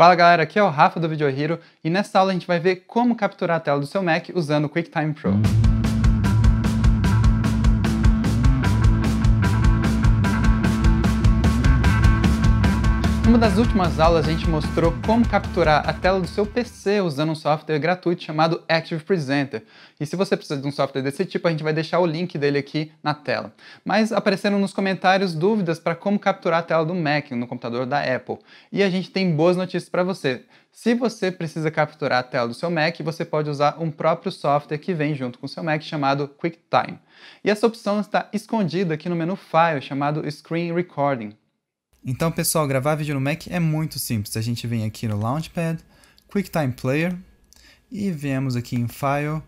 Fala galera, aqui é o Rafa do Video Hero e nesta aula a gente vai ver como capturar a tela do seu Mac usando o QuickTime Pro. Numa das últimas aulas, a gente mostrou como capturar a tela do seu PC usando um software gratuito chamado Active Presenter. E se você precisa de um software desse tipo, a gente vai deixar o link dele aqui na tela. Mas apareceram nos comentários dúvidas para como capturar a tela do Mac no computador da Apple. E a gente tem boas notícias para você. Se você precisa capturar a tela do seu Mac, você pode usar um próprio software que vem junto com o seu Mac chamado QuickTime. E essa opção está escondida aqui no menu File chamado Screen Recording. Então, pessoal, gravar vídeo no Mac é muito simples. A gente vem aqui no Launchpad, QuickTime Player e viemos aqui em File,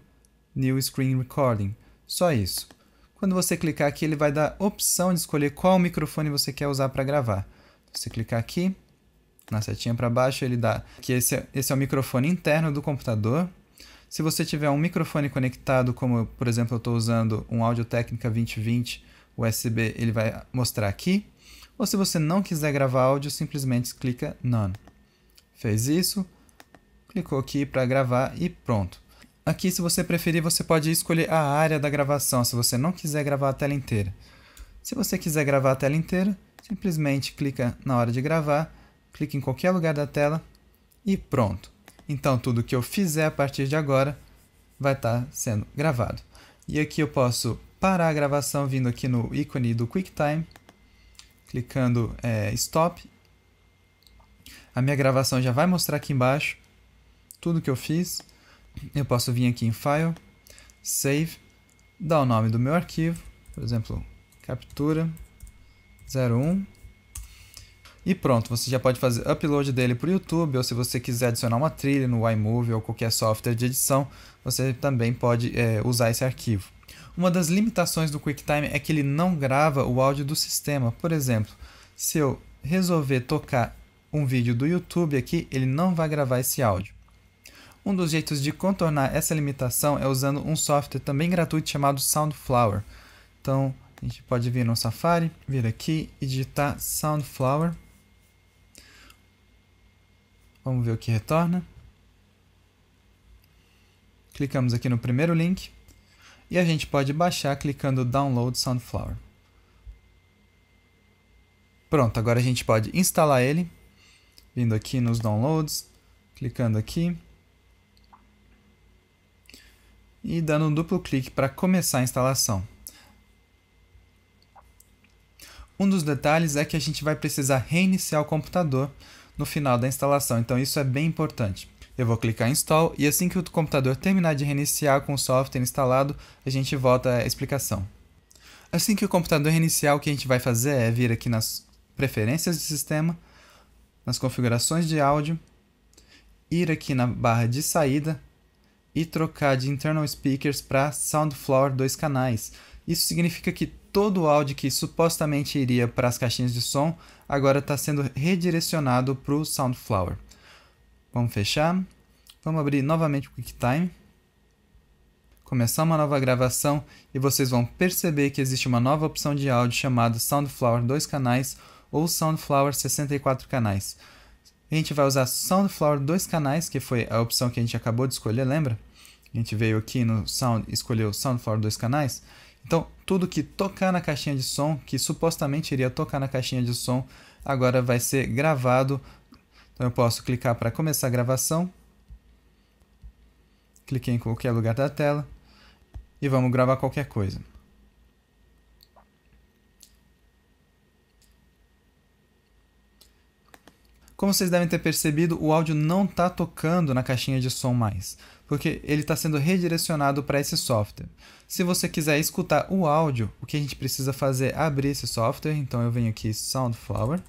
New Screen Recording. Só isso. Quando você clicar aqui, ele vai dar a opção de escolher qual microfone você quer usar para gravar. Você clicar aqui, na setinha para baixo, ele dá que esse é, esse é o microfone interno do computador. Se você tiver um microfone conectado, como por exemplo eu estou usando um Audio Técnica 2020 USB, ele vai mostrar aqui. Ou se você não quiser gravar áudio, simplesmente clica None. Fez isso, clicou aqui para gravar e pronto. Aqui, se você preferir, você pode escolher a área da gravação, se você não quiser gravar a tela inteira. Se você quiser gravar a tela inteira, simplesmente clica na hora de gravar, clica em qualquer lugar da tela e pronto. Então, tudo que eu fizer a partir de agora vai estar tá sendo gravado. E aqui eu posso parar a gravação vindo aqui no ícone do QuickTime clicando é, stop. A minha gravação já vai mostrar aqui embaixo tudo que eu fiz. Eu posso vir aqui em File, Save, dar o nome do meu arquivo, por exemplo, captura 01. E pronto, você já pode fazer upload dele para o YouTube, ou se você quiser adicionar uma trilha no iMovie ou qualquer software de edição, você também pode é, usar esse arquivo. Uma das limitações do QuickTime é que ele não grava o áudio do sistema. Por exemplo, se eu resolver tocar um vídeo do YouTube aqui, ele não vai gravar esse áudio. Um dos jeitos de contornar essa limitação é usando um software também gratuito chamado Soundflower. Então, a gente pode vir no Safari, vir aqui e digitar Soundflower. Vamos ver o que retorna. Clicamos aqui no primeiro link e a gente pode baixar clicando Download Soundflower. Pronto, agora a gente pode instalar ele, vindo aqui nos Downloads, clicando aqui e dando um duplo clique para começar a instalação. Um dos detalhes é que a gente vai precisar reiniciar o computador no final da instalação, então isso é bem importante. Eu vou clicar em Install e assim que o computador terminar de reiniciar com o software instalado, a gente volta à explicação. Assim que o computador reiniciar, o que a gente vai fazer é vir aqui nas preferências de sistema, nas configurações de áudio, ir aqui na barra de saída e trocar de internal speakers para Soundflower dois canais. Isso significa que todo o áudio que supostamente iria para as caixinhas de som agora está sendo redirecionado para o Soundflower. Vamos fechar. Vamos abrir novamente o QuickTime. Começar uma nova gravação e vocês vão perceber que existe uma nova opção de áudio chamada Soundflower 2 canais ou Soundflower 64 canais. A gente vai usar Soundflower 2 canais, que foi a opção que a gente acabou de escolher, lembra? A gente veio aqui no Sound, escolheu Soundflower 2 canais. Então, tudo que tocar na caixinha de som, que supostamente iria tocar na caixinha de som, agora vai ser gravado então eu posso clicar para começar a gravação. Cliquei em qualquer lugar da tela e vamos gravar qualquer coisa. Como vocês devem ter percebido, o áudio não está tocando na caixinha de som mais, porque ele está sendo redirecionado para esse software. Se você quiser escutar o áudio, o que a gente precisa fazer é abrir esse software, então eu venho aqui Soundflower,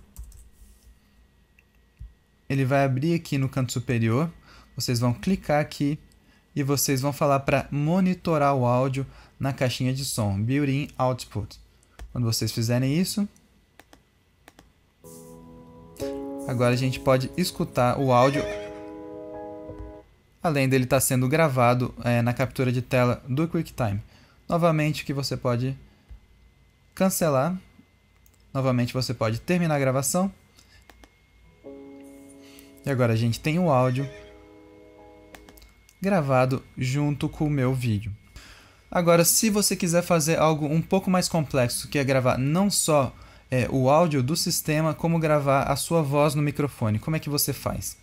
ele vai abrir aqui no canto superior. Vocês vão clicar aqui e vocês vão falar para monitorar o áudio na caixinha de som, Built-in Output. Quando vocês fizerem isso, agora a gente pode escutar o áudio, além dele estar tá sendo gravado é, na captura de tela do QuickTime. Novamente, que você pode cancelar. Novamente, você pode terminar a gravação. E agora a gente tem o áudio gravado junto com o meu vídeo. Agora, se você quiser fazer algo um pouco mais complexo, que é gravar não só é, o áudio do sistema, como gravar a sua voz no microfone, como é que você faz?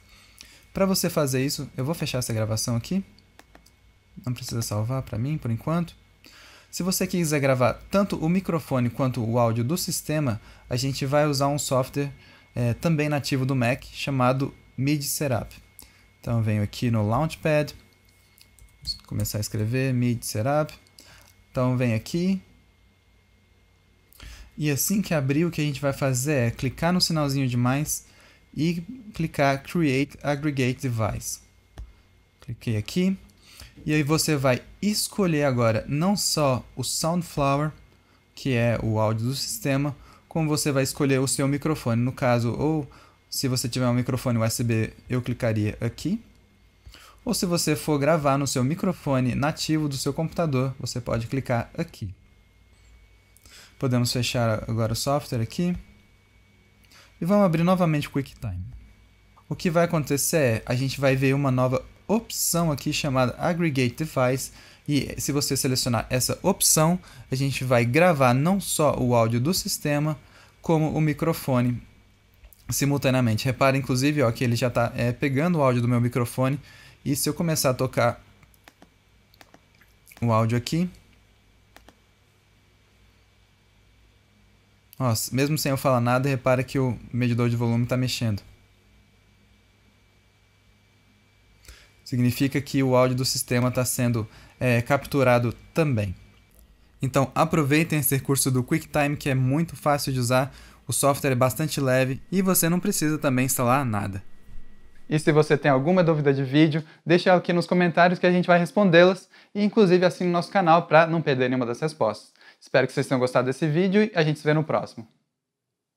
Para você fazer isso, eu vou fechar essa gravação aqui. Não precisa salvar para mim por enquanto. Se você quiser gravar tanto o microfone quanto o áudio do sistema, a gente vai usar um software é, também nativo do Mac chamado mid setup. Então eu venho aqui no Launchpad, começar a escrever mid setup. Então vem aqui. E assim que abrir, o que a gente vai fazer é clicar no sinalzinho de mais e clicar Create Aggregate Device. Cliquei aqui. E aí você vai escolher agora não só o Soundflower, que é o áudio do sistema, como você vai escolher o seu microfone, no caso ou se você tiver um microfone USB, eu clicaria aqui. Ou se você for gravar no seu microfone nativo do seu computador, você pode clicar aqui. Podemos fechar agora o software aqui. E vamos abrir novamente o QuickTime. O que vai acontecer é, a gente vai ver uma nova opção aqui chamada Aggregate Device. E se você selecionar essa opção, a gente vai gravar não só o áudio do sistema, como o microfone simultaneamente. Repara, inclusive, ó, que ele já está é, pegando o áudio do meu microfone. E se eu começar a tocar o áudio aqui... Ó, mesmo sem eu falar nada, repara que o medidor de volume está mexendo. Significa que o áudio do sistema está sendo é, capturado também. Então aproveitem esse recurso do QuickTime que é muito fácil de usar o software é bastante leve e você não precisa também instalar nada. E se você tem alguma dúvida de vídeo, deixe aqui nos comentários que a gente vai respondê-las e inclusive assine nosso canal para não perder nenhuma das respostas. Espero que vocês tenham gostado desse vídeo e a gente se vê no próximo.